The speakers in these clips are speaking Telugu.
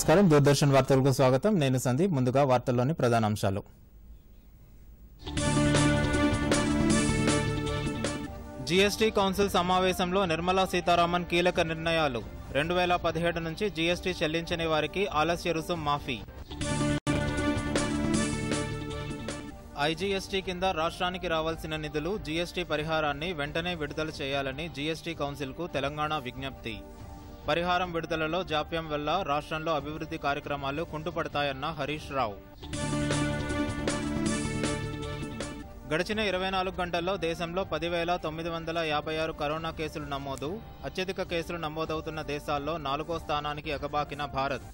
నమస్కారం దూరదర్శన్ వార్తలకు స్వాగతం నేను సందీప్ ముందుగా వార్తల్లోని ప్రధానాంశాలు జీఎస్టీ కౌన్సిల్ సమావేశంలో నిర్మలా సీతారామన్ కీలక నిర్ణయాలు రెండు వేల పదిహేడు నుంచి జీఎస్టీ చెల్లించని వారికి ఆలస్య రుసుం మాఫీ ఐజీఎస్టీ కింద రాష్ట్రానికి రావాల్సిన నిధులు జీఎస్టీ పరిహారాన్ని వెంటనే విడుదల చేయాలని జీఎస్టీ కౌన్సిల్కు తెలంగాణ విజ్ఞప్తి పరిహారం విడుదలలో జాప్యం వల్ల రాష్ట్రంలో అభివృద్ధి కార్యక్రమాలు కుంటుపడతాయన్న హరీష్ రావు గడిచిన ఇరవై నాలుగు గంటల్లో దేశంలో పదివేల తొమ్మిది వందల యాభై ఆరు కరోనా కేసులు నమోదు అత్యధిక కేసులు నమోదవుతున్న దేశాల్లో నాలుగో స్థానానికి ఎగబాకిన భారత్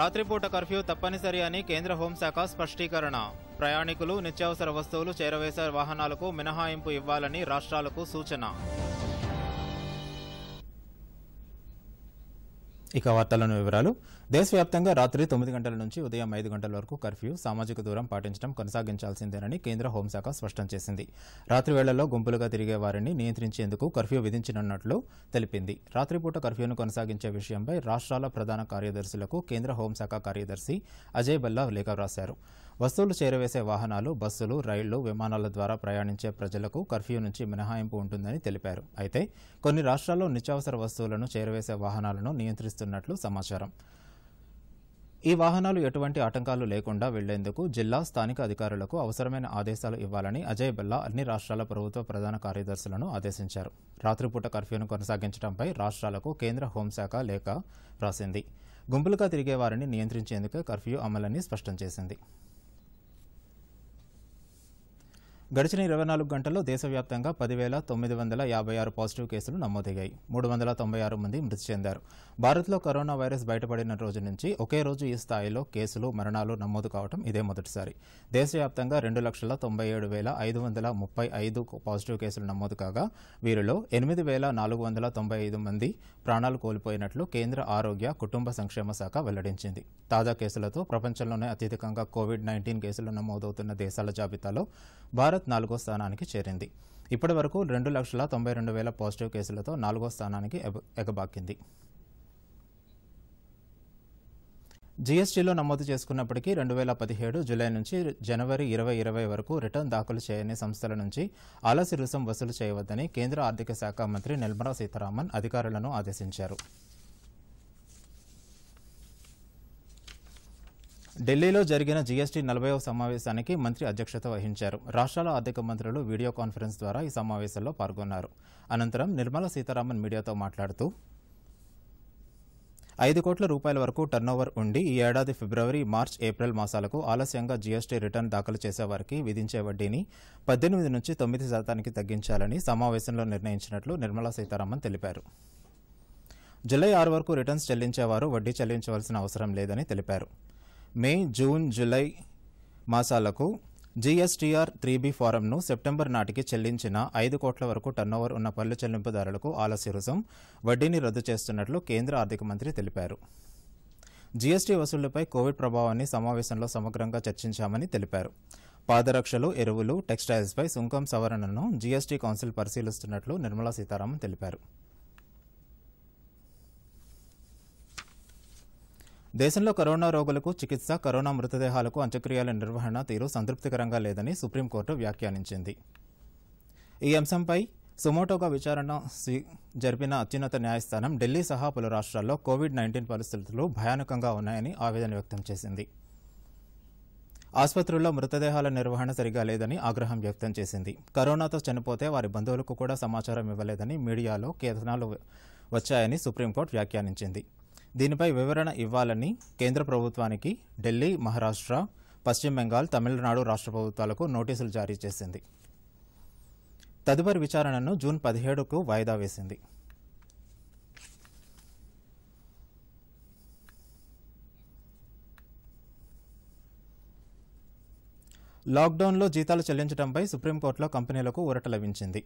రాత్రిపూట కర్ఫ్యూ తప్పనిసరి అని కేంద్ర హోంశాఖ స్పష్టీకరణ ప్రయాణికులు నిత్యావసర వస్తువులు చేరవేసే వాహనాలకు మినహాయింపు ఇవ్వాలని రాష్ట్రాలకు సూచన ఇక వార్తలను వివరాలు దేశవ్యాప్తంగా రాత్రి తొమ్మిది గంటల నుంచి ఉదయం ఐదు గంటల వరకు కర్ఫ్యూ సామాజిక దూరం పాటించడం కొనసాగించాల్సిందేనని కేంద్ర హోంశాఖ స్పష్టం చేసింది రాత్రి వేళల్లో గుంపులుగా తిరిగే వారిని నియంత్రించేందుకు కర్ఫ్యూ విధించనున్నట్లు తెలిపింది రాత్రిపూట కర్ఫ్యూను కొనసాగించే విషయంపై రాష్ట్రాల ప్రధాన కార్యదర్శులకు కేంద్ర హోంశాఖ కార్యదర్శి అజయ్ బల్లా లేఖ రాశారు వస్తువులు చేరవేసే వాహనాలు బస్సులు రైళ్లు విమానాల ద్వారా ప్రయాణించే ప్రజలకు కర్ఫ్యూ నుంచి మినహాయింపు ఉంటుందని తెలిపారు అయితే కొన్ని రాష్ట్రాల్లో నిత్యావసర వస్తువులను చేరవేసే వాహనాలను నియంత్రిస్తున్నట్లు సమాచారం ఈ వాహనాలు ఎటువంటి ఆటంకాలు లేకుండా వెళ్లేందుకు జిల్లా స్థానిక అధికారులకు అవసరమైన ఆదేశాలు ఇవ్వాలని అజయ్ బెల్లా అన్ని రాష్ట్రాల ప్రభుత్వ ప్రధాన కార్యదర్శులను ఆదేశించారు రాత్రిపూట కర్ఫ్యూను కొనసాగించడంపై రాష్ట్రాలకు కేంద్ర హోంశాఖ లేఖ రాసింది గుంపులుగా తిరిగే వారిని నియంత్రించేందుకే కర్ఫ్యూ అమలని స్పష్టం చేసింది గడిచిన ఇరవై నాలుగు గంటల్లో దేశవ్యాప్తంగా పదివేల తొమ్మిది వందల యాభై ఆరు పాజిటివ్ కేసులు నమోదయ్యాయి మూడు వందల తొంభై ఆరు మంది మృతి చెందారు భారత్లో కరోనా వైరస్ బయటపడిన రోజు నుంచి ఒకే రోజు ఈ స్థాయిలో కేసులు మరణాలు నమోదు కావడం ఇదే మొదటిసారి దేశవ్యాప్తంగా రెండు లక్షల తొంభై ఏడు వేల ఐదు వందల ముప్పై ఐదు పాజిటివ్ కేసులు నమోదు కాగా వీరిలో ఎనిమిది వేల నాలుగు వందల తొంభై ఐదు మంది ప్రాణాలు కోల్పోయినట్లు కేంద్ర ఆరోగ్య కుటుంబ సంక్షేమ శాఖ వెల్లడించింది తాజా కేసులతో ప్రపంచంలోనే అత్యధికంగా కోవిడ్ నైన్టీన్ కేసులు నమోదవుతున్న దేశాల జాబితాలో భారత్ భారత్ నాలుగో స్థానానికి చేరింది ఇప్పటి వరకు రెండు లక్షల తొంభై రెండు వేల పాజిటివ్ కేసులతో నాలుగో స్థానానికి ఎగబాకింది జీఎస్టీలో నమోదు చేసుకున్నప్పటికీ రెండు వేల పదిహేడు జూలై నుంచి జనవరి ఇరవై ఇరవై వరకు రిటర్న్ దాఖలు చేయని సంస్థల నుంచి ఆలస్య రుసం వసూలు చేయవద్దని కేంద్ర ఆర్థిక శాఖ మంత్రి నిర్మలా సీతారామన్ అధికారులను ఆదేశించారు ఢిల్లీలో జరిగిన జీఎస్టీ నలభైవ సమావేశానికి మంత్రి అధ్యక్షత వహించారు రాష్ట్రాల ఆర్థిక మంత్రులు వీడియో కాన్ఫరెన్స్ ద్వారా ఈ సమావేశంలో పాల్గొన్నారు అనంతరం నిర్మలా సీతారామన్ మీడియాతో మాట్లాడుతూ ఐదు కోట్ల రూపాయల వరకు టర్నోవర్ ఉండి ఈ ఏడాది ఫిబ్రవరి మార్చ్ ఏప్రిల్ మాసాలకు ఆలస్యంగా జీఎస్టీ రిటర్న్ దాఖలు చేసేవారికి విధించే వడ్డీని పద్దెనిమిది నుంచి తొమ్మిది శాతానికి తగ్గించాలని సమావేశంలో నిర్ణయించినట్లు నిర్మలా సీతారామన్ తెలిపారు జులై ఆరు వరకు రిటర్న్స్ చెల్లించేవారు వడ్డీ చెల్లించవలసిన అవసరం లేదని తెలిపారు మే జూన్ జూలై మాసాలకు జీఎస్టీఆర్ త్రీ బి ఫారంను సెప్టెంబర్ నాటికి చెల్లించిన ఐదు కోట్ల వరకు టర్న్ ఓవర్ ఉన్న పన్ను చెల్లింపుదారులకు ఆలస్య రుసం వడ్డీని రద్దు చేస్తున్నట్లు కేంద్ర ఆర్థిక మంత్రి తెలిపారు జీఎస్టీ వసూళ్లపై కోవిడ్ ప్రభావాన్ని సమావేశంలో సమగ్రంగా చర్చించామని తెలిపారు పాదరక్షలు ఎరువులు టెక్స్టైల్స్పై సుంకం సవరణను జీఎస్టీ కౌన్సిల్ పరిశీలిస్తున్నట్లు నిర్మలా సీతారామన్ తెలిపారు దేశంలో కరోనా రోగులకు చికిత్స కరోనా మృతదేహాలకు అంత్యక్రియల నిర్వహణ తీరు సంతృప్తికరంగా లేదని సుప్రీంకోర్టు వ్యాఖ్యానించింది ఈ అంశంపై సుమోటోగా విచారణ జరిపిన అత్యున్నత న్యాయస్థానం ఢిల్లీ సహా పలు రాష్ట్రాల్లో కోవిడ్ నైన్టీన్ పరిస్థితులు భయానకంగా ఉన్నాయని ఆవేదన వ్యక్తం చేసింది ఆసుపత్రుల్లో మృతదేహాల నిర్వహణ సరిగా లేదని ఆగ్రహం వ్యక్తం చేసింది కరోనాతో చనిపోతే వారి బంధువులకు కూడా సమాచారం ఇవ్వలేదని మీడియాలో కేతనాలు వచ్చాయని సుప్రీంకోర్టు వ్యాఖ్యానించింది దీనిపై వివరణ ఇవ్వాలని కేంద్ర ప్రభుత్వానికి ఢిల్లీ మహారాష్ట్ర పశ్చిమ బెంగాల్ తమిళనాడు రాష్ట్ర ప్రభుత్వాలకు నోటీసులు జారీ చేసింది తదుపరి విచారణను జూన్ పదిహేడుకు వాయిదా వేసింది లాక్డౌన్లో జీతాలు చెల్లించడంపై సుప్రీంకోర్టులో కంపెనీలకు ఊరట లభించింది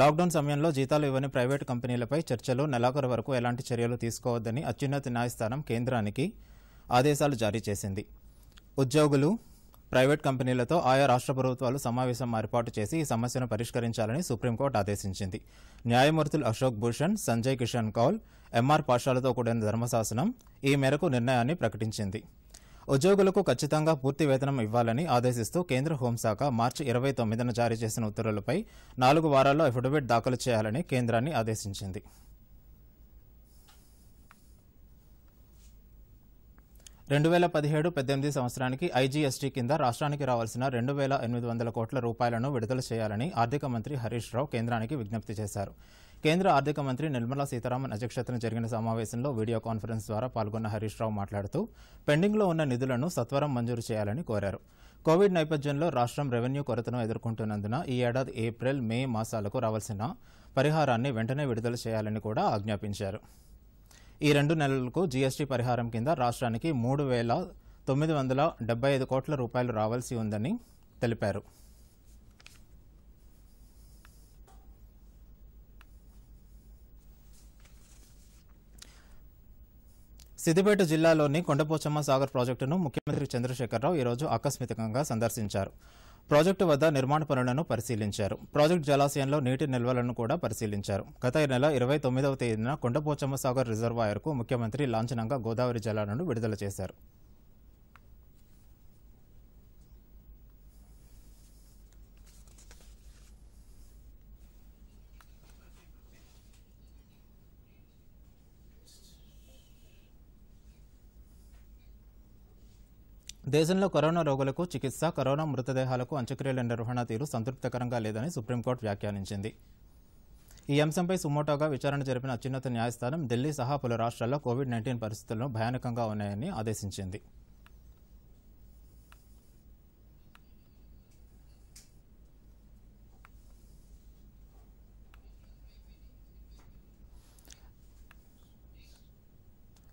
లాక్డౌన్ సమయంలో జీతాలు ఇవ్వని ప్రైవేటు కంపెనీలపై చర్చలు నెలాఖరు వరకు ఎలాంటి చర్యలు తీసుకోవద్దని అత్యున్నత న్యాయస్థానం కేంద్రానికి ఆదేశాలు జారీ చేసింది ఉద్యోగులు ప్రైవేట్ కంపెనీలతో ఆయా రాష్ట్ర ప్రభుత్వాలు సమావేశం ఏర్పాటు చేసి ఈ సమస్యను పరిష్కరించాలని సుప్రీంకోర్టు ఆదేశించింది న్యాయమూర్తులు అశోక్ భూషణ్ సంజయ్ కిషన్ కౌల్ ఎంఆర్ పాషాలతో కూడిన ధర్మశాసనం ఈ మేరకు నిర్ణయాన్ని ప్రకటించింది ఉద్యోగులకు ఖచ్చితంగా పూర్తి వేతనం ఇవ్వాలని ఆదేశిస్తూ కేంద్ర హోంశాఖ మార్చి ఇరవై తొమ్మిదిన జారీ చేసిన ఉత్తర్వులపై నాలుగు వారాల్లో అఫిడవిట్ దాఖలు చేయాలని కేంద్రాన్ని ఆదేశించింది రెండు వేల పదిహేడు పద్దెనిమిది సంవత్సరానికి ఐజీఎస్టీ కింద రాష్ట్రానికి రావాల్సిన రెండు వేల ఎనిమిది వందల కోట్ల రూపాయలను విడుదల చేయాలని ఆర్థిక మంత్రి హరీష్ రావు కేంద్రానికి విజ్ఞప్తి చేశారు కేంద్ర ఆర్థిక మంత్రి నిర్మలా సీతారామన్ అధ్యక్షతన జరిగిన సమావేశంలో వీడియో కాన్ఫరెన్స్ ద్వారా పాల్గొన్న హరీష్ రావు మాట్లాడుతూ పెండింగ్లో ఉన్న నిధులను సత్వరం మంజూరు చేయాలని కోరారు కోవిడ్ నేపథ్యంలో రాష్ట్రం రెవెన్యూ కొరతను ఎదుర్కొంటున్నందున ఈ ఏడాది ఏప్రిల్ మే మాసాలకు రావాల్సిన పరిహారాన్ని వెంటనే విడుదల చేయాలని కూడా ఆజ్ఞాపించారు ఈ రెండు నెలలకు జీఎస్టీ పరిహారం కింద రాష్ట్రానికి మూడు వేల తొమ్మిది వందల డెబ్బై ఐదు కోట్ల రూపాయలు రావాల్సి ఉందని తెలిపారు సిద్దిపేట జిల్లాలోని కొండపోచమ్మ సాగర్ ప్రాజెక్టును ముఖ్యమంత్రి చంద్రశేఖరరావు ఈరోజు ఆకస్మికంగా సందర్శించారు ప్రాజెక్టు వద్ద నిర్మాణ పనులను పరిశీలించారు ప్రాజెక్టు జలాశయంలో నీటి నిల్వలను కూడా పరిశీలించారు గత నెల ఇరవై తొమ్మిదవ తేదీన కొండపోచమ్మ సాగర్ రిజర్వాయర్కు ముఖ్యమంత్రి లాంఛనంగా గోదావరి జలాలను విడుదల చేశారు దేశంలో కరోనా రోగులకు చికిత్స కరోనా మృతదేహాలకు అంత్యక్రియల నిర్వహణ తీరు సంతృప్తికరంగా లేదని సుప్రీంకోర్టు వ్యాఖ్యానించింది ఈ అంశంపై సుమోటోగా విచారణ జరిపిన అత్యున్నత న్యాయస్థానం ఢిల్లీ సహా పలు రాష్ట్రాల్లో కోవిడ్ నైన్టీన్ పరిస్థితులను భయానకంగా ఉన్నాయని ఆదేశించింది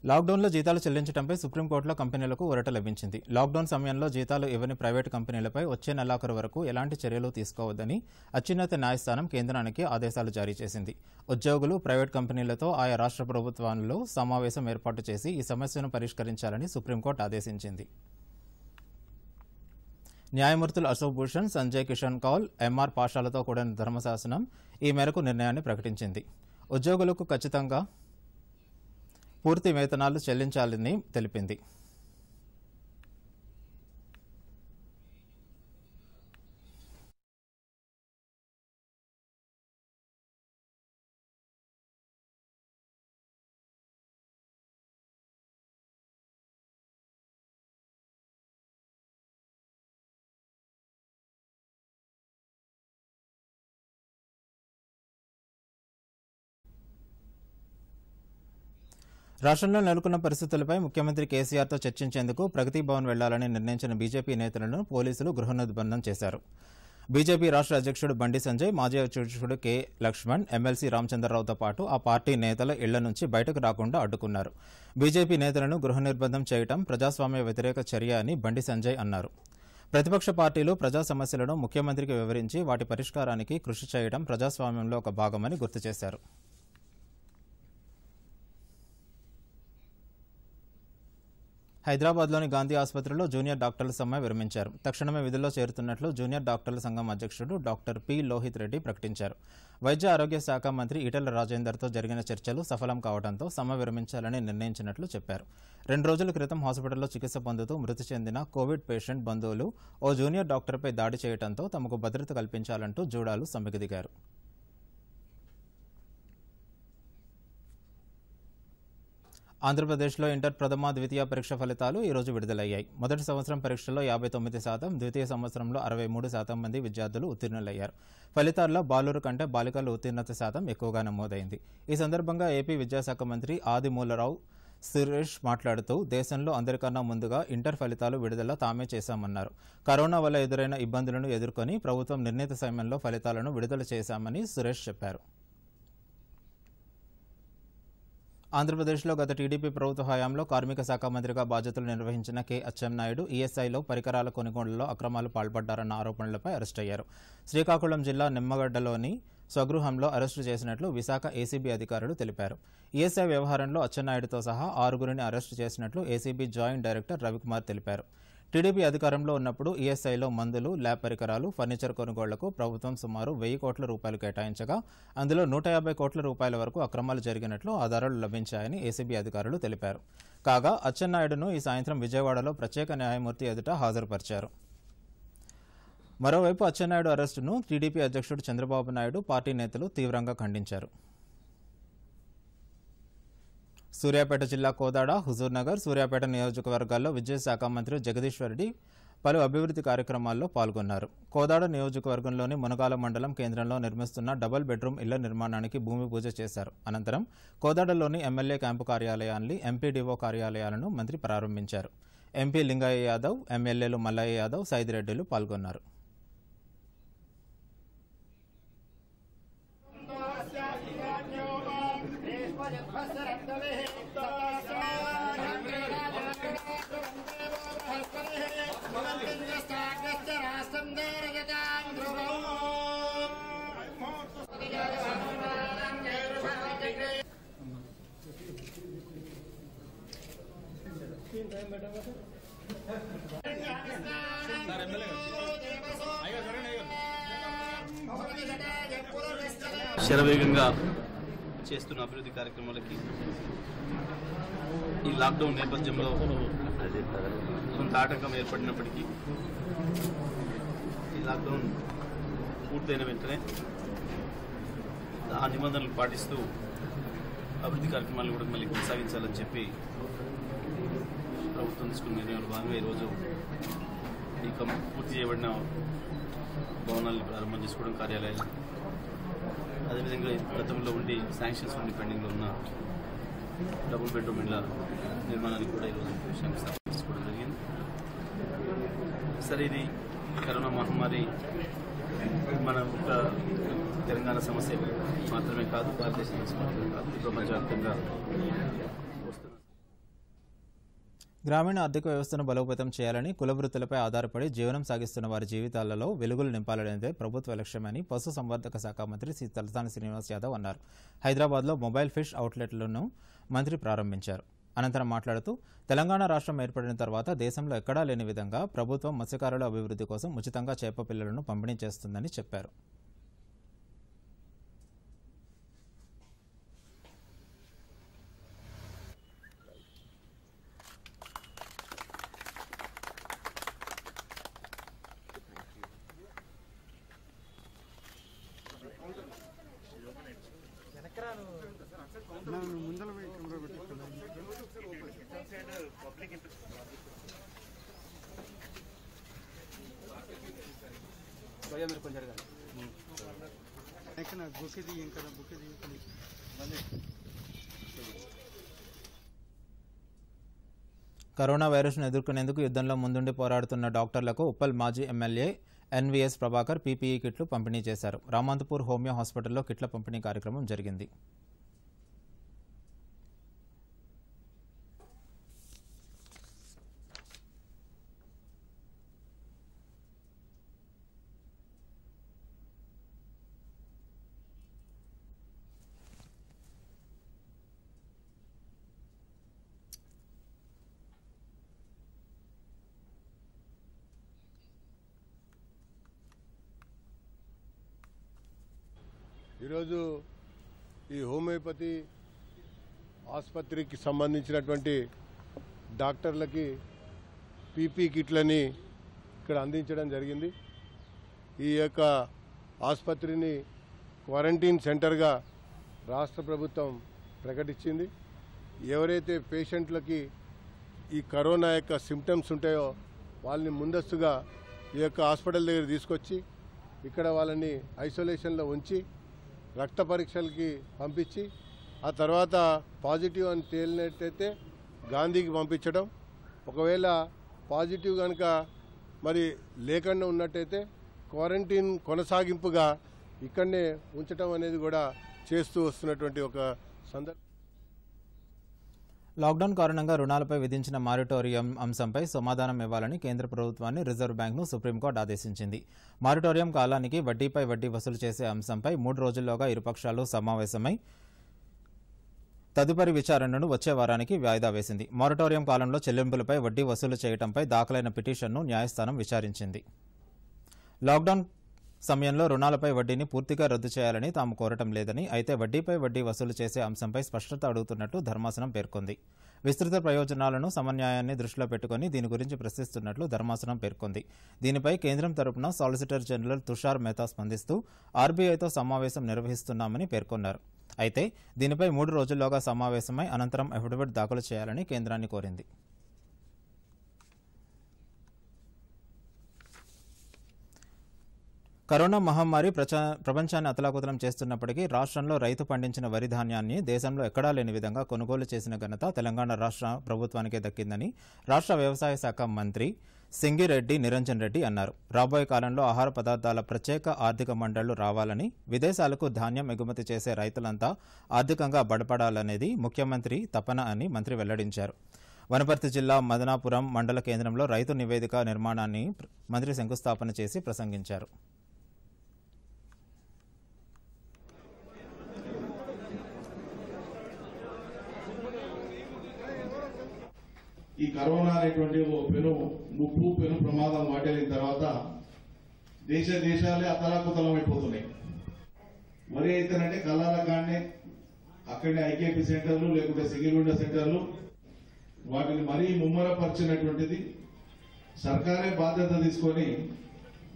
లాక్డౌన్లో జీతాలు చెల్లించడంపై సుప్రీంకోర్టులో కంపెనీలకు ఉరట లభించింది లాక్డౌన్ సమయంలో జీతాలు ఇవ్వని ప్రైవేటు కంపెనీలపై వచ్చే నెలాఖరు వరకు ఎలాంటి చర్యలు తీసుకోవద్దని అత్యున్నత న్యాయస్థానం కేంద్రానికి ఆదేశాలు జారీ చేసింది ఉద్యోగులు ప్రైవేట్ కంపెనీలతో ఆయా రాష్ట్ర ప్రభుత్వాలలో సమావేశం ఏర్పాటు చేసి ఈ సమస్యను పరిష్కరించాలని సుప్రీంకోర్టు ఆదేశించింది న్యాయమూర్తులు అశోక్ భూషణ్ సంజయ్ కిషన్ కౌల్ ఎంఆర్ పాషాలతో కూడిన ధర్మశాసనం ఈ మేరకు నిర్ణయాన్ని ప్రకటించింది ఉద్యోగులకు ఖచ్చితంగా పూర్తి వేతనాలు చెల్లించాలని తెలిపింది రాష్ట్రంలో నెలకొన్న పరిస్థితులపై ముఖ్యమంత్రి కేసీఆర్తో చర్చించేందుకు ప్రగతి భవన్ వెళ్లాలని నిర్ణయించిన బీజేపీ నేతలను పోలీసులు గృహనిర్బంధం చేశారు బీజేపీ రాష్ట్ర అధ్యక్షుడు బండి సంజయ్ మాజీ అధ్యక్షుడు కె లక్ష్మణ్ ఎమ్మెల్సీ రామచంద్రరావుతో పాటు ఆ పార్టీ నేతల ఇళ్ల నుంచి బయటకు రాకుండా అడ్డుకున్నారు బీజేపీ నేతలను గృహ నిర్బంధం చేయడం ప్రజాస్వామ్య వ్యతిరేక చర్య అని బండి సంజయ్ అన్నారు ప్రతిపక్ష పార్టీలు ప్రజా సమస్యలను ముఖ్యమంత్రికి వివరించి వాటి పరిష్కారానికి కృషి చేయడం ప్రజాస్వామ్యంలో ఒక భాగమని గుర్తు చేశారు హైదరాబాద్లోని గాంధీ ఆసుపత్రిలో జూనియర్ డాక్టర్ల సమ్మె విరమించారు తక్షణమే విధుల్లో చేరుతున్నట్లు జూనియర్ డాక్టర్ల సంఘం అధ్యక్షుడు డాక్టర్ పి లోహిత్ రెడ్డి ప్రకటించారు వైద్య ఆరోగ్య శాఖ మంత్రి ఈటెల రాజేందర్తో జరిగిన చర్చలు సఫలం కావడంతో సమ్మె విరమించాలని నిర్ణయించినట్లు చెప్పారు రెండు రోజుల క్రితం హాస్పిటల్లో చికిత్స పొందుతూ మృతి చెందిన కోవిడ్ పేషెంట్ బంధువులు ఓ జూనియర్ డాక్టర్పై దాడి చేయడంతో తమకు భద్రత కల్పించాలంటూ జూడాలు సమ్మెకు దిగారు ఆంధ్రప్రదేశ్లో ఇంటర్ ప్రథమ ద్వితీయ పరీక్ష ఫలితాలు ఈరోజు విడుదలయ్యాయి మొదటి సంవత్సరం పరీక్షల్లో యాభై తొమ్మిది శాతం ద్వితీయ సంవత్సరంలో అరవై మూడు శాతం మంది విద్యార్థులు ఉత్తీర్ణులయ్యారు ఫలితాల్లో బాలురు కంటే బాలికల ఉత్తీర్ణత శాతం ఎక్కువగా నమోదైంది ఈ సందర్భంగా ఏపీ విద్యాశాఖ మంత్రి ఆదిమూలరావు సురేష్ మాట్లాడుతూ దేశంలో అందరికన్నా ముందుగా ఇంటర్ ఫలితాలు విడుదల తామే చేశామన్నారు కరోనా వల్ల ఎదురైన ఇబ్బందులను ఎదుర్కొని ప్రభుత్వం నిర్ణీత సమయంలో ఫలితాలను విడుదల చేశామని సురేష్ చెప్పారు ఆంధ్రప్రదేశ్లో గత టీడీపీ ప్రభుత్వ హయాంలో కార్మిక శాఖ మంత్రిగా బాధ్యతలు నిర్వహించిన కె అచ్చెన్నాయుడు ఈఎస్ఐలో పరికరాల కొనుగోళ్లలో అక్రమాలు పాల్పడ్డారన్న ఆరోపణలపై అరెస్ట్ అయ్యారు శ్రీకాకుళం జిల్లా నిమ్మగడ్డలోని స్వగృహంలో అరెస్టు చేసినట్లు విశాఖ ఏసీబీ అధికారులు తెలిపారు ఈఎస్ఐ వ్యవహారంలో అచ్చెన్నాయుడుతో సహా ఆరుగురిని అరెస్టు చేసినట్లు ఏసీబీ జాయింట్ డైరెక్టర్ రవికుమార్ తెలిపారు టీడీపీ అధికారంలో ఉన్నప్పుడు ఈఎస్ఐలో మందులు ల్యాబ్ పరికరాలు ఫర్నిచర్ కొనుగోళ్లకు ప్రభుత్వం సుమారు వెయ్యి కోట్ల రూపాయలు కేటాయించగా అందులో నూట యాభై కోట్ల రూపాయల వరకు అక్రమాలు జరిగినట్లు ఆధారాలు లభించాయని ఏసీబీ అధికారులు తెలిపారు కాగా అచ్చెన్నాయుడును ఈ సాయంత్రం విజయవాడలో ప్రత్యేక న్యాయమూర్తి ఎదుట హాజరుపరిచారు మరోవైపు అచ్చెన్నాయుడు అరెస్టును టీడీపీ అధ్యక్షుడు చంద్రబాబు నాయుడు పార్టీ నేతలు తీవ్రంగా ఖండించారు సూర్యాపేట జిల్లా కోదాడ హుజూర్నగర్ సూర్యాపేట నియోజకవర్గాల్లో విద్యాశాఖ మంత్రి జగదీష్ రెడ్డి పలు అభివృద్ధి కార్యక్రమాల్లో పాల్గొన్నారు కోదాడ నియోజకవర్గంలోని మునగాల మండలం కేంద్రంలో నిర్మిస్తున్న డబుల్ బెడ్రూమ్ ఇళ్ల నిర్మాణానికి భూమి పూజ చేశారు అనంతరం కోదాడలోని ఎమ్మెల్యే క్యాంపు కార్యాలయాన్ని ఎంపీడీఓ కార్యాలయాలను మంత్రి ప్రారంభించారు ఎంపీ లింగయ్య యాదవ్ ఎమ్మెల్యేలు మల్లయ్య యాదవ్ సైదిరెడ్డిలు పాల్గొన్నారు శరవేగంగా చేస్తున్న అభివృద్ధి కార్యక్రమాలకి ఈ లాక్డౌన్ నేపథ్యంలో కొంత ఆటంకం ఏర్పడినప్పటికీ ఈ లాక్డౌన్ పూర్తయిన వెంటనే ఆ నిబంధనలు పాటిస్తూ అభివృద్ధి కార్యక్రమాలు కూడా మళ్ళీ కొనసాగించాలని చెప్పి ప్రభుత్వం తీసుకున్న నిర్ణయంలో భాగంగా ఈరోజు ఈ పూర్తి చేయబడిన భవనాలు ప్రారంభం చేసుకోవడం కార్యాలయాలు అదేవిధంగా గతంలో ఉండి శాంక్షన్స్ ఉండి పెండింగ్లో ఉన్న డబుల్ బెడ్రూమ్ ఇండ్ల నిర్మాణానికి కూడా ఈరోజు శంకుస్థాపన జరిగింది సరే ఇది కరోనా మహమ్మారి మన ఒక తెలంగాణ సమస్య మాత్రమే కాదు భారతదేశం సమస్య మాత్రమే కాదు ప్రపంచవ్యాప్తంగా గ్రామీణ ఆర్థిక వ్యవస్థను బలోపేతం చేయాలని కులవృత్తులపై ఆధారపడి జీవనం సాగిస్తున్న వారి జీవితాలలో వెలుగులు నింపాలనేదే ప్రభుత్వ లక్ష్యమని పశుసంవర్ధక శాఖ మంత్రి శ్రీ తలసాని శ్రీనివాస్ యాదవ్ అన్నారు హైదరాబాద్లో మొబైల్ ఫిష్ అవుట్లెట్లను మంత్రి ప్రారంభించారు అనంతరం మాట్లాడుతూ తెలంగాణ రాష్ట్రం ఏర్పడిన తర్వాత దేశంలో ఎక్కడా లేని విధంగా ప్రభుత్వం మత్స్యకారుల అభివృద్ధి కోసం ఉచితంగా చేప పిల్లలను పంపిణీ చేస్తుందని చెప్పారు అదే మీరు కొంచెం జరగాలి బుక్ కదా బుక్ కరోనా వైరస్ను ఎదుర్కొనేందుకు యుద్ధంలో ముందుండి పోరాడుతున్న డాక్టర్లకు ఉప్పల్ మాజీ ఎమ్మెల్యే ఎన్వీఎస్ ప్రభాకర్ పీపీఈ కిట్లు పంపిణీ చేశారు రామాంతపూర్ హోమియో హాస్పిటల్లో కిట్ల పంపిణీ కార్యక్రమం జరిగింది ఈరోజు ఈ హోమియోపతి ఆసుపత్రికి సంబంధించినటువంటి డాక్టర్లకి పీపీ కిట్లని ఇక్కడ అందించడం జరిగింది ఈ యొక్క ఆసుపత్రిని క్వారంటైన్ సెంటర్గా రాష్ట్ర ప్రభుత్వం ప్రకటించింది ఎవరైతే పేషెంట్లకి ఈ కరోనా యొక్క సిమ్టమ్స్ ఉంటాయో వాళ్ళని ముందస్తుగా ఈ యొక్క హాస్పిటల్ దగ్గర తీసుకొచ్చి ఇక్కడ వాళ్ళని ఐసోలేషన్లో ఉంచి రక్త పరీక్షలకి పంపించి ఆ తర్వాత పాజిటివ్ అని తేలినట్టయితే గాంధీకి పంపించడం ఒకవేళ పాజిటివ్ కనుక మరి లేకుండా ఉన్నట్టయితే క్వారంటైన్ కొనసాగింపుగా ఇక్కడనే ఉంచడం అనేది కూడా చేస్తూ వస్తున్నటువంటి ఒక సందర్భం లాక్డౌన్ కారణంగా రుణాలపై విధించిన మారిటోరియం అంశంపై సమాధానం ఇవ్వాలని కేంద్ర ప్రభుత్వాన్ని రిజర్వ్ బ్యాంక్ను సుప్రీంకోర్టు ఆదేశించింది మారిటోరియం కాలానికి వడ్డీపై వడ్డీ వసూలు చేసే అంశంపై మూడు రోజుల్లోగా ఇరుపక్షాలు సమావేశమై తదుపరి విచారణను వచ్చే వారానికి వాయిదా వేసింది మారిటోరియం కాలంలో చెల్లింపులపై వడ్డీ వసూలు చేయడంపై దాఖలైన పిటిషన్ను న్యాయస్థానం విచారించింది లాక్డౌన్ సమయంలో రుణాలపై వడ్డీని పూర్తిగా రద్దు చేయాలని తాము కోరటం లేదని అయితే వడ్డీపై వడ్డీ వసూలు చేసే అంశంపై స్పష్టత అడుగుతున్నట్లు ధర్మాసనం పేర్కొంది విస్తృత ప్రయోజనాలను సమన్యాయాన్ని దృష్టిలో పెట్టుకుని దీని గురించి ప్రశ్నిస్తున్నట్లు ధర్మాసనం పేర్కొంది దీనిపై కేంద్రం తరపున సాలిసిటర్ జనరల్ తుషార్ మెహతా స్పందిస్తూ ఆర్బీఐతో సమావేశం నిర్వహిస్తున్నామని పేర్కొన్నారు అయితే దీనిపై మూడు రోజుల్లోగా సమావేశమై అనంతరం అఫిడవిట్ దాఖలు చేయాలని కేంద్రాన్ని కోరింది కరోనా మహమ్మారి ప్రపంచాన్ని అతలాకుతలం చేస్తున్నప్పటికీ రాష్ట్రంలో రైతు పండించిన వరి ధాన్యాన్ని దేశంలో ఎక్కడా లేని విధంగా కొనుగోలు చేసిన ఘనత తెలంగాణ రాష్ట్ర ప్రభుత్వానికే దక్కిందని రాష్ట్ర వ్యవసాయ శాఖ మంత్రి సింగిరెడ్డి నిరంజన్ రెడ్డి అన్నారు రాబోయే కాలంలో ఆహార పదార్థాల ప్రత్యేక ఆర్థిక మండళ్లు రావాలని విదేశాలకు ధాన్యం ఎగుమతి చేసే రైతులంతా ఆర్థికంగా బడపడాలనేది ముఖ్యమంత్రి తపన అని మంత్రి వెల్లడించారు వనపర్తి జిల్లా మదనాపురం మండల కేంద్రంలో రైతు నివేదిక నిర్మాణాన్ని మంత్రి శంకుస్థాపన చేసి ప్రసంగించారు ఈ కరోనా అనేటువంటి ఓ పెను ముప్పు పెను ప్రమాదం వాటిల్లిన తర్వాత దేశ దేశాలే అతలాకుతలం అయిపోతున్నాయి మరి అయితేనంటే కళారకాన్నే అక్కడే ఐకేపీ సెంటర్లు లేకుంటే సిగిగుండ సెంటర్లు వాటిని మరీ ముమ్మరపరిచినటువంటిది సర్కారే బాధ్యత తీసుకొని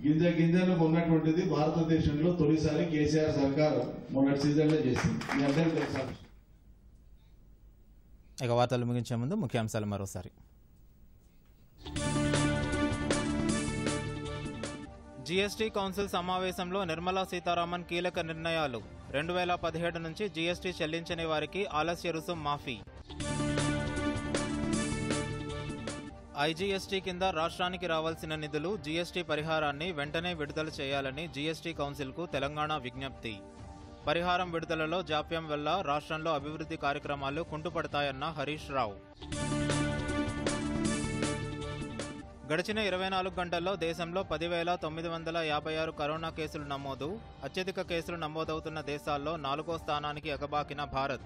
గింజ గింజను కొన్నటువంటిది భారతదేశంలో తొలిసారి కేసీఆర్ సర్కార్ మొన్నటి సీజన్లో చేసింది మీ అందరికీ తెలుసు ఇక వార్తలు ముగించే ముందు ముఖ్యాంశాలు మరోసారి జీఎస్టీ కౌన్సిల్ సమావేశంలో నిర్మలా సీతారామన్ కీలక నిర్ణయాలు రెండు వేల పదిహేడు నుంచి జీఎస్టీ చెల్లించని వారికి ఆలస్య రుసుం మాఫీ ఐజీఎస్టీ కింద రాష్ట్రానికి రావాల్సిన నిధులు జీఎస్టీ పరిహారాన్ని వెంటనే విడుదల చేయాలని జీఎస్టీ కౌన్సిల్కు తెలంగాణ విజ్ఞప్తి పరిహారం విడుదలలో జాప్యం వల్ల రాష్ట్రంలో అభివృద్ధి కార్యక్రమాలు కుంటుపడతాయన్న హరీష్ రావు గడిచిన ఇరవై నాలుగు గంటల్లో దేశంలో పదివేల తొమ్మిది వందల యాభై ఆరు కరోనా కేసులు నమోదు అత్యధిక కేసులు నమోదవుతున్న దేశాల్లో నాలుగో స్థానానికి ఎగబాకిన భారత్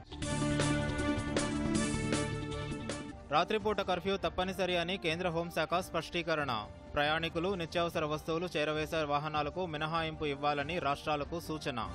రాత్రిపూట కర్ఫ్యూ తప్పనిసరి అని కేంద్ర హోంశాఖ స్పష్టీకరణ ప్రయాణికులు నిత్యావసర వస్తువులు చేరవేసే వాహనాలకు మినహాయింపు ఇవ్వాలని రాష్ట్రాలకు సూచన